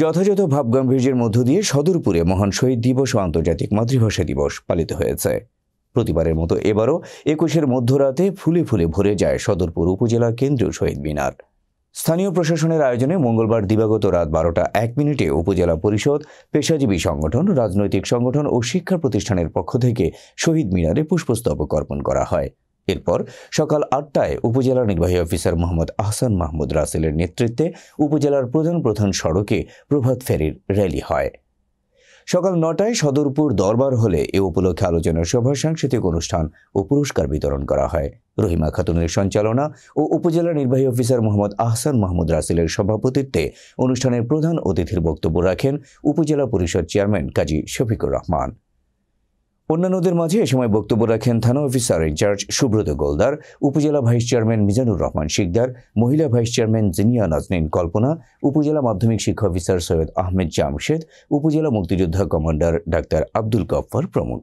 যথাযথ ভাবগাম্ভীর্যের মধ্য দিয়ে সদরপুরে মহান শহীদ দিবস ও আন্তর্জাতিক মাতৃভাষা দিবস পালিত হয়েছে প্রতিবারের মতো এবারও একুশের মধ্যরাতে ফুলে ফুলে ভরে যায় সদরপুর উপজেলা কেন্দ্রীয় শহীদ মিনার স্থানীয় প্রশাসনের আয়োজনে মঙ্গলবার দিবাগত রাত বারোটা এক মিনিটে উপজেলা পরিষদ পেশাজীবী সংগঠন রাজনৈতিক সংগঠন ও শিক্ষা প্রতিষ্ঠানের পক্ষ থেকে শহীদ মিনারে পুষ্পস্তবক অর্পণ করা হয় এরপর সকাল আটটায় উপজেলা নির্বাহী অফিসার মোহাম্মদ আহসান মাহমুদ রাসেলের নেতৃত্বে উপজেলার প্রধান প্রধান সড়কে প্রভাত ফেরির র্যালি হয় সকাল নটায় সদরপুর দরবার হলে এ উপলক্ষে আলোচনা সভা সাংস্কৃতিক অনুষ্ঠান ও পুরস্কার বিতরণ করা হয় রহিমা খাতুনের সঞ্চালনা ও উপজেলা নির্বাহী অফিসার মোহাম্মদ আহসান মাহমুদ রাসেলের সভাপতিত্বে অনুষ্ঠানের প্রধান অতিথির বক্তব্য রাখেন উপজেলা পরিষদ চেয়ারম্যান কাজী শফিকুর রহমান অন্যান্যদের মাঝে এ সময় বক্তব্য রাখেন থানা অফিসার ইনচার্জ সুব্রত গোলদার উপজেলা ভাইস চেয়ারম্যান মিজানুর রহমান শিকদার মহিলা ভাইস চেয়ারম্যান জিনিয়া নাজনীন কল্পনা উপজেলা মাধ্যমিক শিক্ষা অফিসার সৈয়দ আহমেদ জামশেদ উপজেলা মুক্তিযোদ্ধা কমান্ডার ডাক্তার আব্দুল গফ্ফার প্রমুখ